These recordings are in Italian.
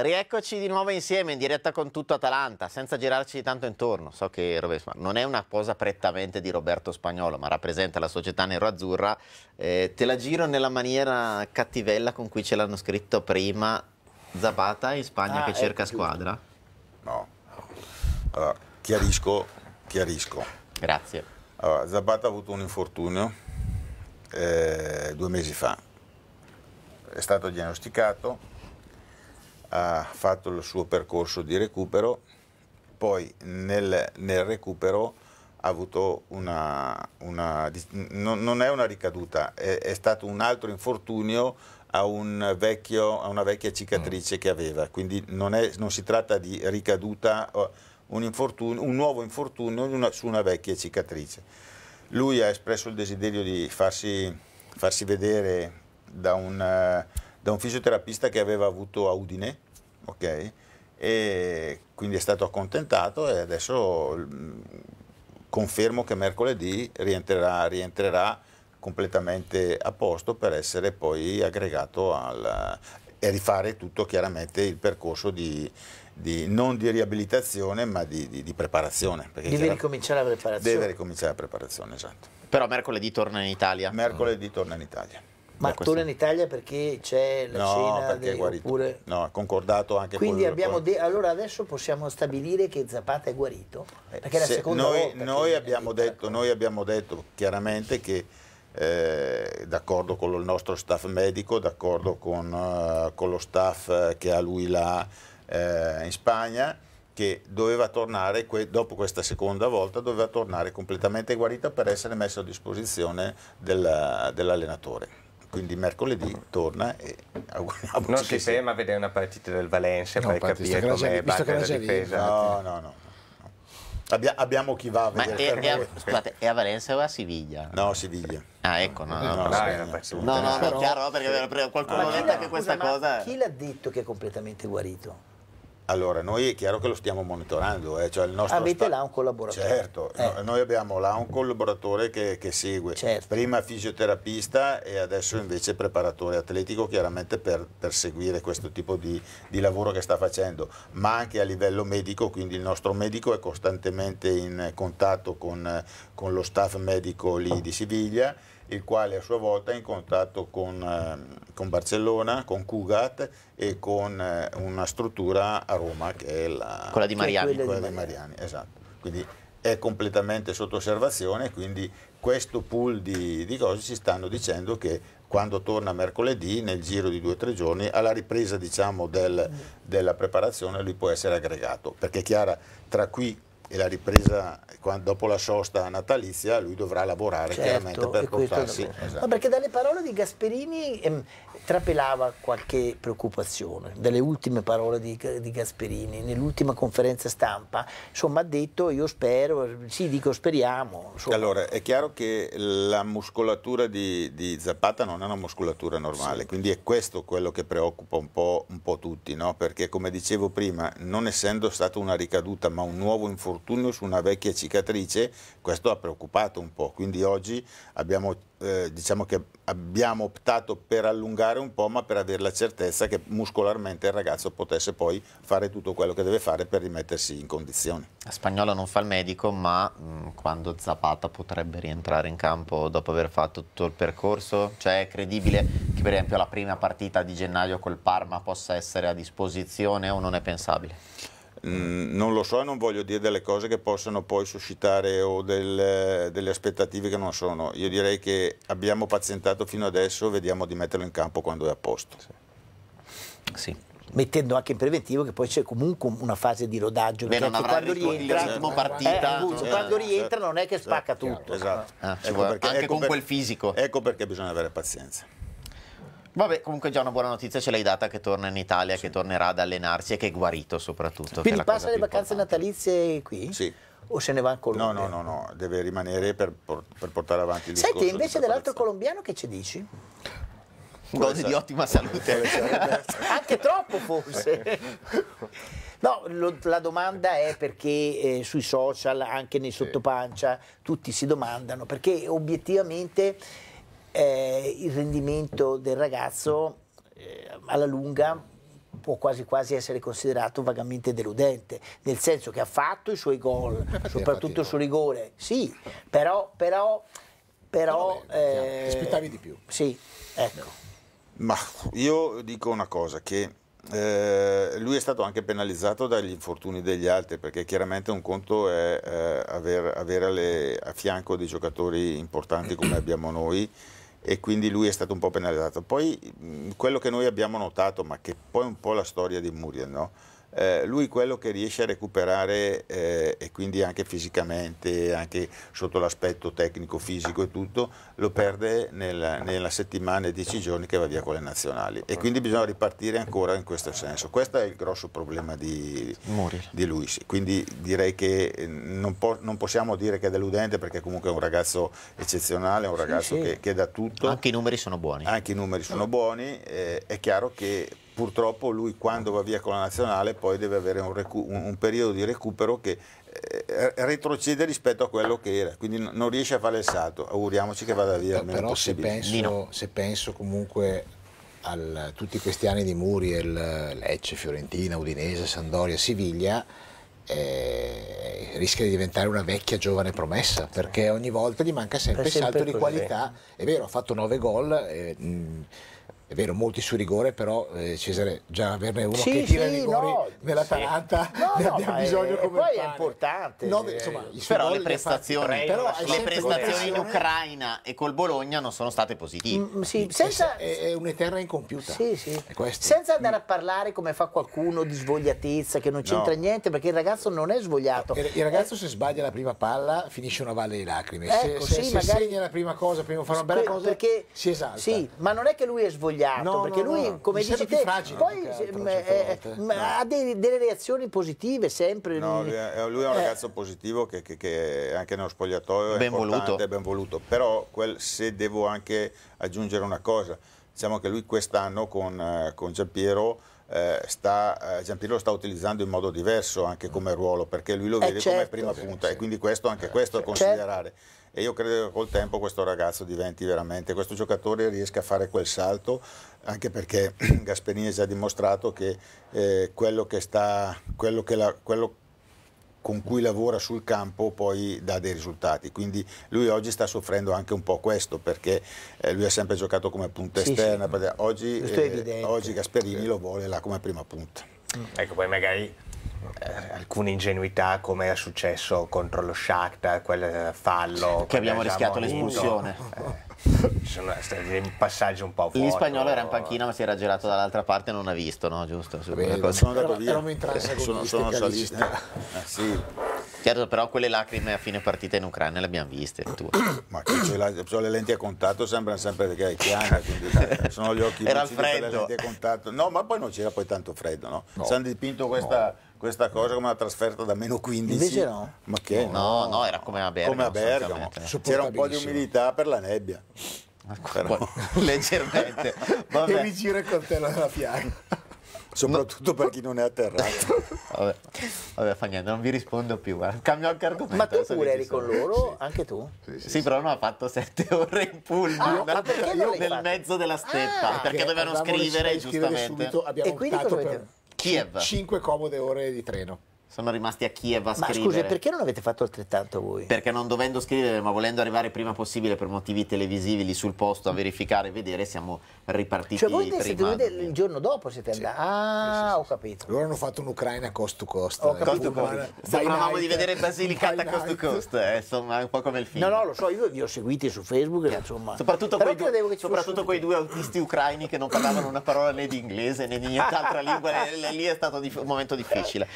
Rieccoci di nuovo insieme in diretta con tutto Atalanta, senza girarci tanto intorno. So che non è una cosa prettamente di Roberto Spagnolo, ma rappresenta la società nero-azzurra. Eh, te la giro nella maniera cattivella con cui ce l'hanno scritto prima Zapata in Spagna ah, che cerca ecco, giusto. squadra. No, allora, chiarisco, chiarisco. Grazie. Allora, Zapata ha avuto un infortunio eh, due mesi fa. È stato diagnosticato, ha fatto il suo percorso di recupero, poi nel, nel recupero ha avuto una, una non, non, è una ricaduta, è, è, stato un altro infortunio a, un vecchio, a una vecchia cicatrice mm. che aveva, quindi non, è, non, si tratta di ricaduta, un, un nuovo infortunio una, su una vecchia cicatrice. Lui ha espresso il desiderio di farsi, farsi vedere da un da un fisioterapista che aveva avuto a Udine, ok? E quindi è stato accontentato e adesso mm, confermo che mercoledì rientrerà, rientrerà completamente a posto per essere poi aggregato al, eh, e rifare tutto chiaramente il percorso di, di, non di riabilitazione ma di, di, di preparazione. Deve ricominciare la preparazione. Deve ricominciare la preparazione, esatto. Però mercoledì torna in Italia. Mercoledì torna in Italia. Ma torna in Italia perché c'è la no, cena è dei, oppure... No, ha concordato anche Quindi con abbiamo de... allora adesso possiamo stabilire che Zapata è guarito? Eh, perché è la Se seconda noi, volta. Noi abbiamo, detto, con... noi abbiamo detto chiaramente che eh, d'accordo con il nostro staff medico, d'accordo con, uh, con, lo staff che ha lui là eh, in Spagna, che doveva tornare, dopo questa seconda volta, doveva tornare completamente guarito per essere messo a disposizione dell'allenatore quindi mercoledì torna e auguriamo non si ferma a vedere una partita del Valencia no, per capire come battere la difesa no no no Abbia, abbiamo chi va a vedere è, è, a, scusate, è a Valencia o a Siviglia? No, Siviglia. Ah, ecco, no, no, no, no, no, no, no, no chiaro, perché qualcuno ha detto che questa cosa... Chi l'ha detto che è completamente guarito? Allora, noi è chiaro che lo stiamo monitorando. Eh, cioè Avete là un collaboratore. Certo, eh. no, noi abbiamo là un collaboratore che, che segue. Certo. Prima fisioterapista e adesso invece preparatore atletico, chiaramente per, per seguire questo tipo di, di, lavoro che sta facendo, ma anche a livello medico, quindi il nostro medico è costantemente in contatto con, con lo staff medico lì di Siviglia il quale a sua volta è in contatto con, ehm, con Barcellona, con Cugat e con eh, una struttura a Roma che è la, quella di Mariani. Quella quella di Mariani. Mariani esatto. Quindi è completamente sotto osservazione, quindi questo pool di, di cose ci stanno dicendo che quando torna mercoledì, nel giro di due o tre giorni, alla ripresa diciamo, del, della preparazione lui può essere aggregato, perché Chiara tra qui e la ripresa dopo la sosta natalizia lui dovrà lavorare certo, chiaramente per portarsi esatto. no, perché dalle parole di Gasperini ehm, trapelava qualche preoccupazione dalle ultime parole di, di Gasperini nell'ultima conferenza stampa insomma ha detto io spero sì dico speriamo insomma. allora è chiaro che la muscolatura di, di Zapata non è una muscolatura normale sì. quindi è questo quello che preoccupa un po', un po tutti no? perché come dicevo prima non essendo stata una ricaduta ma un nuovo infortunio infortunio su una vecchia cicatrice, questo ha preoccupato un po', quindi oggi abbiamo, eh, diciamo che abbiamo optato per allungare un po', ma per avere la certezza che muscolarmente il ragazzo potesse poi fare tutto quello che deve fare per rimettersi in condizione. Spagnolo non fa il medico, ma mh, mm, quando Zapata potrebbe rientrare in campo dopo aver fatto tutto il percorso? Cioè è credibile che per esempio la prima partita di gennaio col Parma possa essere a disposizione o non è pensabile? Mm, non lo so e non voglio dire delle cose che possano poi suscitare o del, eh, delle aspettative che non sono. Io direi che abbiamo pazientato fino adesso, vediamo di metterlo in campo quando è a posto. Sì. sì. Mettendo anche in preventivo che poi c'è comunque una fase di rodaggio. Beh, non avrà quando rientra, ritmo partita. Eh, avuto, eh, quando certo. rientra non è che spacca certo. tutto. Esatto. Ah, ecco perché, anche ecco con per, quel fisico. Ecco perché bisogna avere pazienza. Vabbè, comunque già una buona notizia ce l'hai data che torna in Italia, sì. che tornerà ad allenarsi e che è guarito soprattutto. Quindi passa le vacanze importante. natalizie qui? Sì. O se ne va in Colombia? No, no, no, no. deve rimanere per, per, portare avanti il Senti, Senti, invece dell'altro colombiano che ci dici? Godi di ottima salute. Anche troppo forse. No, lo, la domanda è perché eh, sui social, anche nei sottopancia, tutti si domandano, perché obiettivamente eh, il rendimento del ragazzo eh, alla lunga può quasi quasi essere considerato vagamente deludente, nel senso che ha fatto i suoi gol, soprattutto il suo rigore, sì, però, però, però eh, aspettavi di più. Sì, ecco. Ma io dico una cosa che eh, lui è stato anche penalizzato dagli infortuni degli altri perché chiaramente un conto è eh, aver, avere alle, a fianco dei giocatori importanti come abbiamo noi e quindi lui è stato un po' penalizzato. Poi quello che noi abbiamo notato, ma che poi è un po' la storia di Muriel, no? eh, lui quello che riesce a recuperare eh, e quindi anche fisicamente, anche sotto l'aspetto tecnico, fisico e tutto, lo perde nel, nella settimana e dieci giorni che va via con le nazionali e quindi bisogna ripartire ancora in questo senso. Questo è il grosso problema di, di lui, quindi direi che eh, non, po non, possiamo dire che è deludente perché comunque è un ragazzo eccezionale, è un ragazzo sì, sì. Che, che dà tutto. Anche i numeri sono buoni. Anche i numeri sono buoni, eh, è chiaro che purtroppo lui quando va via con la nazionale poi deve avere un, un, un periodo di recupero che eh, retrocede rispetto a quello che era, quindi non riesce a fare il salto, auguriamoci che vada via. Però, però se, penso, se penso, comunque a tutti questi anni di Muriel, Lecce, Fiorentina, Udinese, Sandoria, Siviglia, eh, rischia di diventare una vecchia giovane promessa perché ogni volta gli manca sempre, sempre il salto di qualità. È vero, ha fatto 9 gol. Eh, mh, è vero, molti su rigore, però eh, Cesare, già averne uno sì, che tira sì, rigori no, nell'Atalanta sì. no, ne abbiamo no, bisogno è, come poi pane. è importante. No, eh, insomma, però le prestazioni, però le prestazioni in Ucraina e col Bologna non sono state positive. Mm, mm sì, senza, è, è un'eterna incompiuta. Sì, sì. Senza andare mm. a parlare come fa qualcuno di svogliatezza, che non c'entra no. niente, perché il ragazzo non è svogliato. Il, il ragazzo eh. se sbaglia la prima palla finisce una valle di lacrime. Ecco, se, se, magari... segna la prima cosa, prima fare una bella cosa, perché, si esalta. Sì, ma non è che lui è svogliato svogliato, no, perché no, lui, come dici te, fragile, poi eh, ha dei, delle reazioni positive sempre. no, lui è un ragazzo positivo che, che, che, anche nello spogliatoio ben è voluto. è ben voluto, però quel, se devo anche aggiungere una cosa, diciamo che lui quest'anno con, eh, con Giampiero eh, sta, eh, Giampiero sta utilizzando in modo diverso anche come ruolo perché lui lo eh, vede eh certo, come prima punta sì, sì. e quindi questo, anche questo è certo. da considerare e io credo che col tempo questo ragazzo diventi veramente, questo giocatore riesca a fare quel salto, anche perché Gasperini ha già dimostrato che eh, quello che sta, quello che la, quello con cui lavora sul campo poi dà dei risultati. Quindi lui oggi sta soffrendo anche un po' questo perché eh, lui ha sempre giocato come punta sì, esterna. Sì. Oggi, eh, oggi Gasperini lo vuole là come prima punta. Ecco, poi magari eh, alcune ingenuità come è successo contro lo Shakhtar, quel fallo che abbiamo rischiato l'espulsione eh, sono stati un passaggio un po' fuori gli spagnolo era in panchina ma si era girato dall'altra parte e non ha visto no giusto? Vabbè, sono andato via sono, sono, sono eh, sì Certo, però quelle lacrime a fine partita in Ucraina le abbiamo viste. Tu. Ma che sono le lenti a contatto, sembrano sempre che hai chiara, quindi sono gli occhi Era freddo. lenti a contatto. No, ma poi non c'era poi tanto freddo, no? no. Si hanno dipinto questa, no. questa, cosa come una trasferta da meno 15. Invece no. Ma che? No, no, no era come a Bergamo. Come a Bergamo. C'era un po' di umidità per la nebbia. Però. Leggermente. Vabbè. E mi giro il coltello nella piaga. Soprattutto per chi non è atterrato. vabbè, vabbè, fa niente, non vi rispondo più. Eh. Cambio anche argomento. Ma tu pure eri con loro, anche tu? Sì, sì, sì, però non ha fatto sette ore in pullman ah, no, nel mezzo della ah, steppa, ah, perché dovevano scrivere, scrivere giustamente. Subito, e quindi cosa avete... Kiev. Cinque comode ore di treno sono rimasti a Kiev a ma scrivere. Ma scusa, perché non avete fatto altrettanto voi? Perché non dovendo scrivere, ma volendo arrivare prima possibile per motivi televisivi lì sul posto a mm. verificare e vedere, siamo ripartiti Cioè voi prima. Siete, il giorno dopo siete andati? Sì. Ah, sì, sì, ho capito. Loro hanno fatto un'Ucraina cost to cost. Ho capito. Cost Sembravamo di vedere Basilicata cost to cost, eh, insomma, un po' come il film. No, no, lo so, io vi ho seguiti su Facebook, e, insomma. Soprattutto, quei, du soprattutto quei, due autisti ucraini che non parlavano una parola né di inglese né di nient'altra lingua, lì è stato un momento difficile.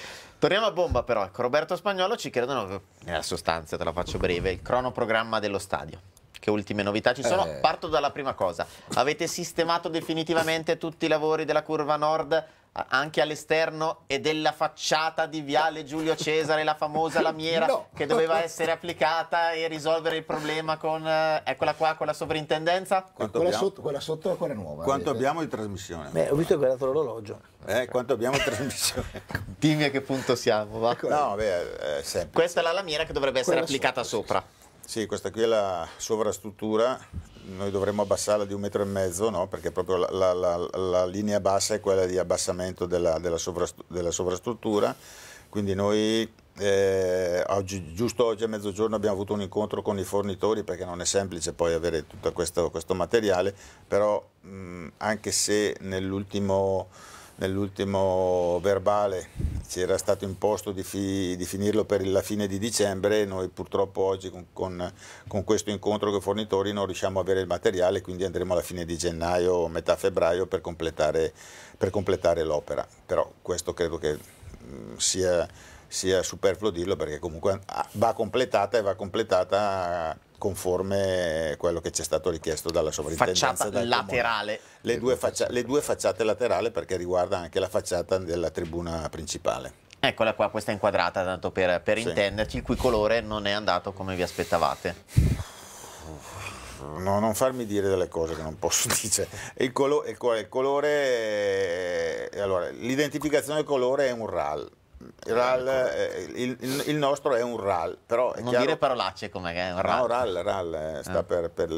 Torniamo a bomba però, ecco, Roberto Spagnolo ci credono, nella sostanza te la faccio breve, il cronoprogramma dello stadio. Che ultime novità ci sono? Eh. Parto dalla prima cosa. Avete sistemato definitivamente tutti i lavori della curva nord anche all'esterno e della facciata di Viale Giulio Cesare, la famosa lamiera no. che doveva essere applicata e risolvere il problema con, eh, eccola qua, con la sovrintendenza? Quanto quella, sotto, quella sotto è ancora nuova. Quanto vedete? abbiamo di trasmissione? Beh, ho visto che ho dato l'orologio. Eh, quanto abbiamo di trasmissione? Dimmi a che punto siamo, va? No, beh, è eh, Questa è la lamiera che dovrebbe essere quella applicata sotto, sopra. Sì. sì, questa qui è la sovrastruttura noi dovremmo abbassarla di un metro e mezzo, no? perché proprio la, la, la, linea bassa è quella di abbassamento della, della, sovrastru della sovrastruttura, quindi noi eh, oggi, giusto oggi a mezzogiorno abbiamo avuto un incontro con i fornitori perché non è semplice poi avere tutto questo, questo materiale, però mh, anche se nell'ultimo nell'ultimo verbale ci era stato imposto di, fi, di, finirlo per la fine di dicembre, e noi purtroppo oggi con, con, con questo incontro con i fornitori non riusciamo a avere il materiale, quindi andremo alla fine di gennaio, metà febbraio per completare, completare l'opera, però questo credo che mh, mm, sia, sia superfluo dirlo perché comunque va completata e va completata conforme quello che ci è stato richiesto dalla sovrintendenza. Facciata laterale. Le due, faccia, le due facciate laterali perché riguarda anche la facciata della tribuna principale. Eccola qua, questa è inquadrata, tanto per, per sì. intenderci, il cui colore non è andato come vi aspettavate. No, non farmi dire delle cose che non posso dire. Il, colo, il colore, l'identificazione del colore è un RAL. RAL, eh, il, il, nostro è un RAL, però Non chiaro... dire parolacce come è un RAL. No, RAL, RAL eh, ah. sta ah. per, per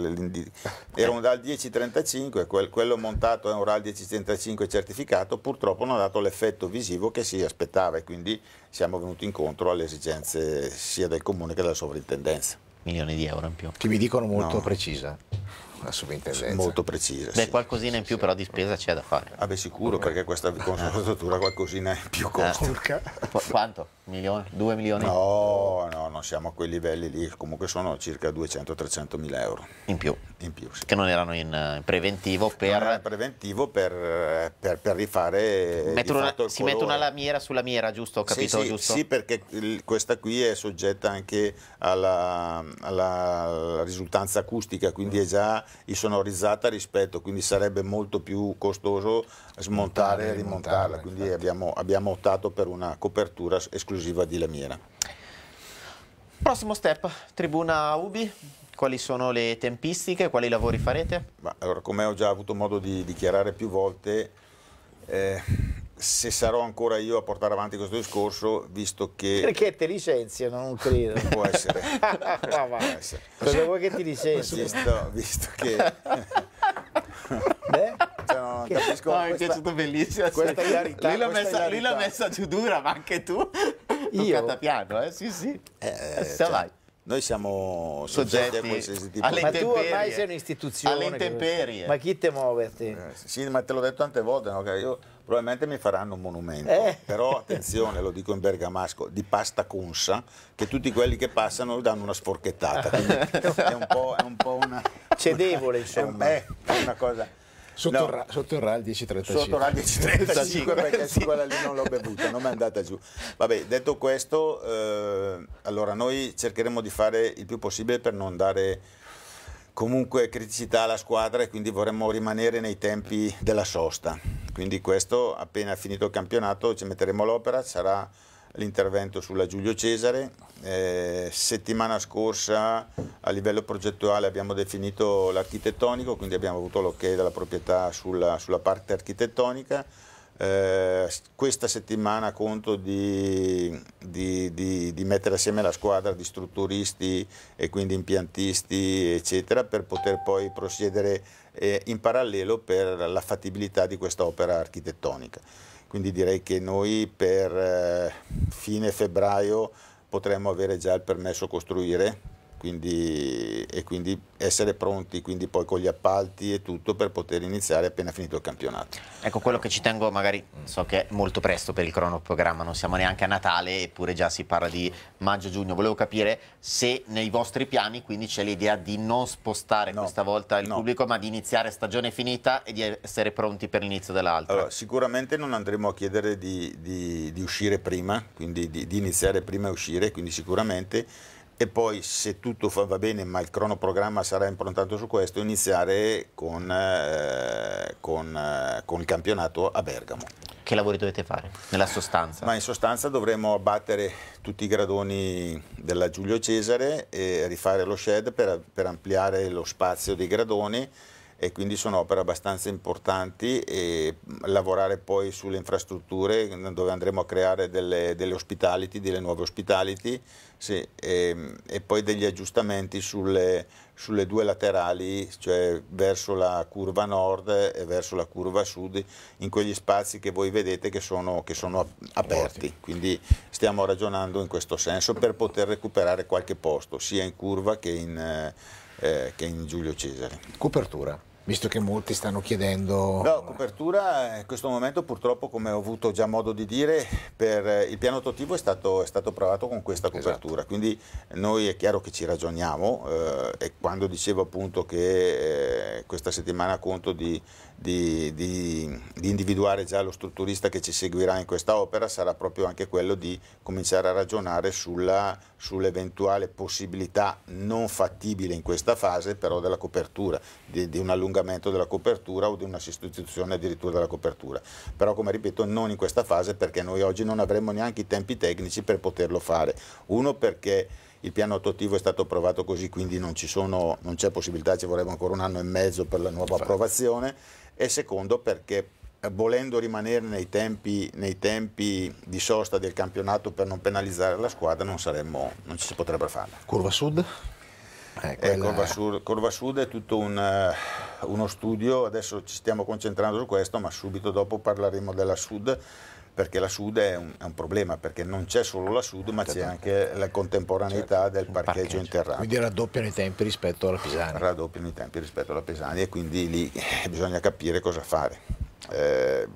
era un RAL 1035, quel, quello montato è un RAL 1035 certificato, purtroppo non ha dato l'effetto visivo che si aspettava e quindi siamo venuti incontro alle esigenze sia del comune che della sovrintendenza. Milioni di euro in più. Che mi dicono molto no. precisa la sovrintendenza. Molto precisa. Beh, sì, qualcosina in più sì, però di spesa c'è da fare. Ah beh, sicuro, perché questa eh. struttura eh. qualcosina in più costa. Eh. Quanto? Milione? Due milioni? No, no, non siamo a quei livelli lì, comunque sono circa 200-300 mila euro. In più? In più, sì. Che non erano in eh, preventivo per... Non preventivo per, per, per rifare Metto una, Si mette una lamiera sulla miera, giusto? Ho capito sì, giusto? Sì, perché questa qui è soggetta anche alla, alla risultanza acustica, quindi mm. è già isonorizzata rispetto, quindi sarebbe molto più costoso smontare e rimontarla, quindi abbiamo, abbiamo optato per una copertura esclusiva di lamiera. Prossimo step, tribuna Ubi, quali sono le tempistiche, quali lavori farete? Ma, allora, come ho già avuto modo di dichiarare più volte, eh, se sarò ancora io a portare avanti questo discorso, visto che... Perché te licenziano, non credo. Può essere. no, può essere. Cosa vuoi che ti licenzi? Visto, visto che... Beh? Cioè, no, capisco, no, questa, mi è piaciuto bellissimo. Questa chiarità, cioè, lì l'ha messa, messa, giù dura, ma anche tu. Io? Toccata piano, eh? Sì, sì. Eh, eh cioè, vai. Noi siamo soggetti, soggetti a qualsiasi tipo di... Ma tu ormai sei un'istituzione. Alle Ma chi te muoverti? Eh, sì, ma te l'ho detto tante volte, no? io, probabilmente mi faranno un monumento. Eh. Però attenzione, lo dico in bergamasco, di pasta consa, che tutti quelli che passano danno una sforchettata. è un po', è un po una... Cedevole, insomma. è eh, una cosa... Sotto, no. ra, sotto il RAL 1035. Sotto il RAL 1035 perché sì. quella lì non l'ho bevuta, non mi è andata giù. Vabbè, detto questo, eh, allora noi cercheremo di fare il più possibile per non dare comunque criticità alla squadra e quindi vorremmo rimanere nei tempi della sosta. Quindi questo appena finito il campionato ci metteremo l'opera, sarà l'intervento sulla Giulio Cesare. Eh, settimana scorsa a livello progettuale abbiamo definito l'architettonico, quindi abbiamo avuto l'ok dalla proprietà sulla, sulla parte architettonica. Eh, questa settimana conto di, di, di, di, mettere assieme la squadra di strutturisti e quindi impiantisti eccetera per poter poi procedere eh, in parallelo per la fattibilità di questa opera architettonica quindi direi che noi per eh, fine febbraio potremmo avere già il permesso a costruire quindi, e quindi essere pronti quindi poi con gli appalti e tutto per poter iniziare appena finito il campionato. Ecco quello che ci tengo magari, so che è molto presto per il cronoprogramma, non siamo neanche a Natale eppure già si parla di maggio-giugno, volevo capire se nei vostri piani quindi c'è l'idea di non spostare no, questa volta il no. pubblico ma di iniziare stagione finita e di essere pronti per l'inizio dell'altra. Allora, sicuramente non andremo a chiedere di, di, di uscire prima, quindi di, di iniziare prima e uscire, quindi sicuramente e poi se tutto va bene ma il cronoprogramma sarà improntato su questo iniziare con, eh, con, eh, con, il campionato a Bergamo. Che lavori dovete fare nella sostanza? Ma in sostanza dovremo abbattere tutti i gradoni della Giulio Cesare e rifare lo shed per, per ampliare lo spazio dei gradoni e quindi sono opere abbastanza importanti e lavorare poi sulle infrastrutture dove andremo a creare delle, delle hospitality, delle nuove hospitality sì, e, ehm, e, poi degli aggiustamenti sulle, sulle, due laterali, cioè verso la curva nord e verso la curva sud, in quegli spazi che voi vedete che sono, che sono aperti. Quindi stiamo ragionando in questo senso per poter recuperare qualche posto, sia in curva che in eh, che in Giulio Cesare. Copertura? Visto che molti stanno chiedendo... No, copertura eh, in questo momento purtroppo, come ho avuto già modo di dire, per, eh, il piano attuativo è stato, è stato provato con questa esatto. copertura, esatto. quindi eh, noi è chiaro che ci ragioniamo eh, e quando dicevo appunto che eh, questa settimana conto di, di, di, di, individuare già lo strutturista che ci seguirà in questa opera sarà proprio anche quello di cominciare a ragionare sull'eventuale possibilità non fattibile in questa fase però della copertura, di, di, un allungamento della copertura o di una sostituzione addirittura della copertura. Però come ripeto non in questa fase perché noi oggi non avremmo neanche i tempi tecnici per poterlo fare. Uno perché il piano attuativo è stato approvato così, quindi non, c'è possibilità, ci vorrebbe ancora un anno e mezzo per la nuova approvazione e secondo perché eh, volendo rimanere nei tempi, nei tempi di sosta del campionato per non penalizzare la squadra non, saremmo, non ci si potrebbe fare. Curva Sud? Eh, eh quella... eh, Corva, Sur, Corva, Sud, è tutto un, uh, uno studio, adesso ci stiamo concentrando su questo, ma subito dopo parleremo della Sud perché la Sud è un, è un problema, perché non c'è solo la Sud ma c'è certo. anche la contemporaneità certo. del parcheggio interrato. Quindi raddoppiano i tempi rispetto alla Pisani. Raddoppiano i tempi rispetto alla Pisani e quindi lì eh, bisogna capire cosa fare. Eh,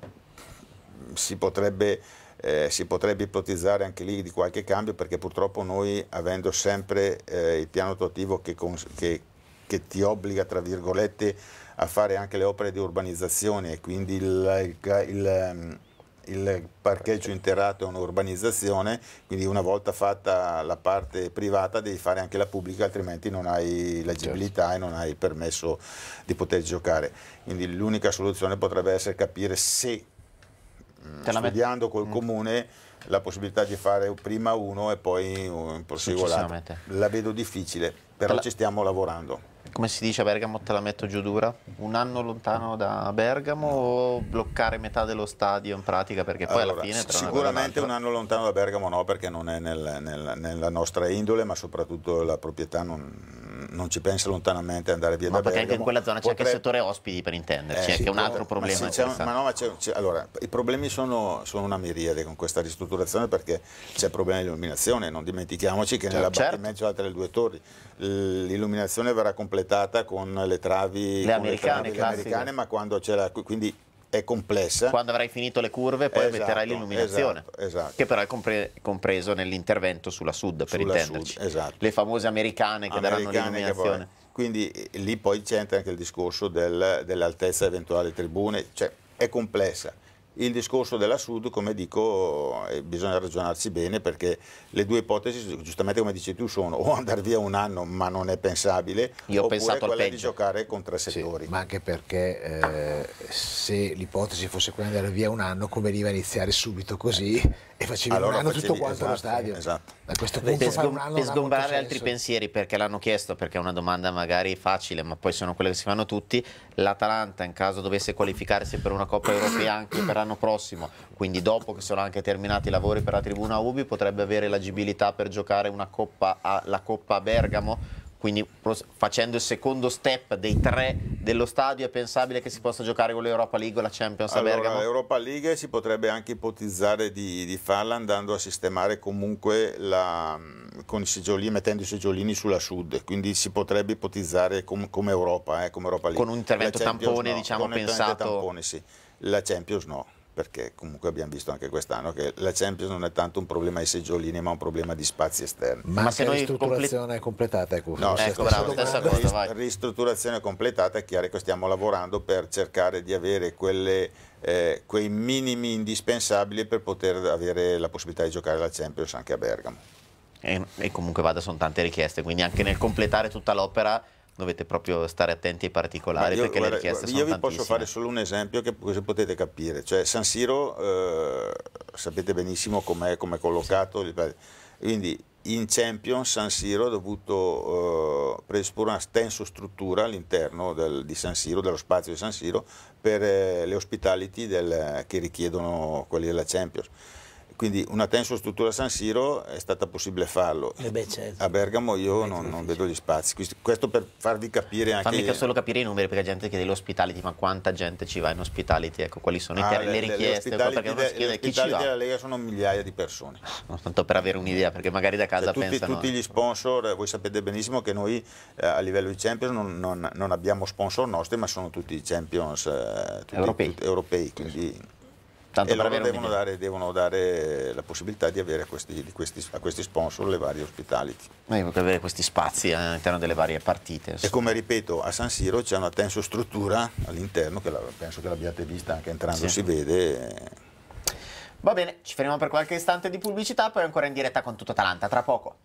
si potrebbe... Eh, si potrebbe ipotizzare anche lì di qualche cambio perché purtroppo noi avendo sempre eh, il piano attuativo che, che, che, ti obbliga tra virgolette a fare anche le opere di urbanizzazione e quindi il, il, il ehm, il parcheggio interrato è un'urbanizzazione, quindi una volta fatta la parte privata devi fare anche la pubblica, altrimenti non hai l'agibilità certo. e non hai permesso di poter giocare. Quindi l'unica soluzione potrebbe essere capire se, mm, studiando col mm. comune, la possibilità di fare prima uno e poi un proseguo l'altro. La vedo difficile, però la- ci stiamo lavorando come si dice a Bergamo te la metto giù dura? Un anno lontano da Bergamo o bloccare metà dello stadio in pratica? Perché poi allora, alla fine... sicuramente un anno lontano da Bergamo no, perché non è nel, nel, nella nostra indole, ma soprattutto la proprietà non, non ci pensa lontanamente ad andare via ma da perché Bergamo. Perché anche in quella zona c'è Potre... anche il settore ospiti, per intenderci, eh, sì, che è un altro problema. Ma, un, ma no, ma c'è, c'è, allora, i problemi sono, sono, una miriade con questa ristrutturazione perché c'è il problema di illuminazione, non dimentichiamoci che cioè, nell'abbattimento certo. certo. altre due torri l'illuminazione verrà completata completata con le travi, le, americane, le travi, americane ma quando c'è la... quindi è complessa. Quando avrai finito le curve poi esatto, metterai l'illuminazione, esatto, esatto. che però è compre compreso nell'intervento sulla Sud, per sulla intenderci. Sud, esatto. le famose americane che americane daranno l'illuminazione. Quindi lì poi c'entra anche il discorso del, dell'altezza eventuale tribune, cioè è complessa. Il discorso della Sud, come dico, eh, bisogna ragionarsi bene perché le due ipotesi, giustamente come dici tu, sono o andare via un anno ma non è pensabile, Io oppure pensato quella di giocare con tre settori. Sì, ma anche perché eh, se l'ipotesi fosse quella di andare via un anno, conveniva iniziare subito così e facevi allora un anno facevi, tutto quanto esatto, stadio. Esatto. Da questo punto per, sgom- per sgombrare altri pensieri, perché l'hanno chiesto, perché è una domanda magari facile, ma poi sono quelle che si fanno tutti, l'Atalanta in caso dovesse qualificarsi per una Coppa Europea anche per anno l'anno prossimo, quindi dopo che sono anche terminati i lavori per la tribuna Ubi, potrebbe avere l'agibilità per giocare una coppa a, la Coppa a Bergamo? Quindi facendo il secondo step dei tre dello stadio è pensabile che si possa giocare con l'Europa League o la Champions allora, a Bergamo? L'Europa League si potrebbe anche ipotizzare di, di farla andando a sistemare comunque la, con i seggiolini, mettendo i seggiolini sulla sud, quindi si potrebbe ipotizzare com, come Europa, eh, come Europa League. Con un intervento tampone no, diciamo pensato? un intervento Tampone, sì. La Champions no perché comunque abbiamo visto anche quest'anno che la Champions non è tanto un problema di seggiolini ma un problema di spazi esterni. Ma, ma se la ristrutturazione è completata ecco, no, ecco, ecco bravo, stessa cosa, vai. ristrutturazione completata è chiaro che stiamo lavorando per cercare di avere quelle, eh, quei minimi indispensabili per poter avere la possibilità di giocare la Champions anche a Bergamo. E, e comunque vada, sono tante richieste, quindi anche nel completare tutta l'opera dovete proprio stare attenti ai particolari io, perché guarda, le richieste guarda, sono tantissime. Io vi posso fare solo un esempio che così potete capire. Cioè, San Siro eh, sapete benissimo com'è, com è collocato, sì. quindi in Champions San Siro ha dovuto eh, predisporre una stenso struttura all'interno di San Siro, dello spazio di San Siro, per eh, le ospitality del, che richiedono quelli della Champions quindi una tenso struttura San Siro è stata possibile farlo. Eh beh, certo. A Bergamo io eh, non, non, vedo gli spazi, questo per farvi capire anche... Fammi mica solo capire i numeri, perché la gente chiede l'ospitality, ma quanta gente ci va in ospitality? Ecco, quali sono ah, le, le, richieste? Le ecco, perché uno si chiede chi ci va. della Lega sono migliaia di persone. No, tanto per avere un'idea, perché magari da casa cioè, pensano... Tutti, tutti gli sponsor, eh, voi sapete benissimo che noi eh, a livello di Champions non, non, non, abbiamo sponsor nostri, ma sono tutti i Champions eh, tutti, europei. Tutti, europei quindi, Tanto e loro devono dare, devono dare, la possibilità di avere questi, di questi, a questi sponsor le varie ospitality. Ma io che avere questi spazi eh, all'interno delle varie partite. E come ripeto, a San Siro c'è una struttura all'interno, che la, penso che l'abbiate vista anche entrando, sì. si vede. Va bene, ci fermiamo per qualche istante di pubblicità, poi ancora in diretta con tutto Atalanta, tra poco.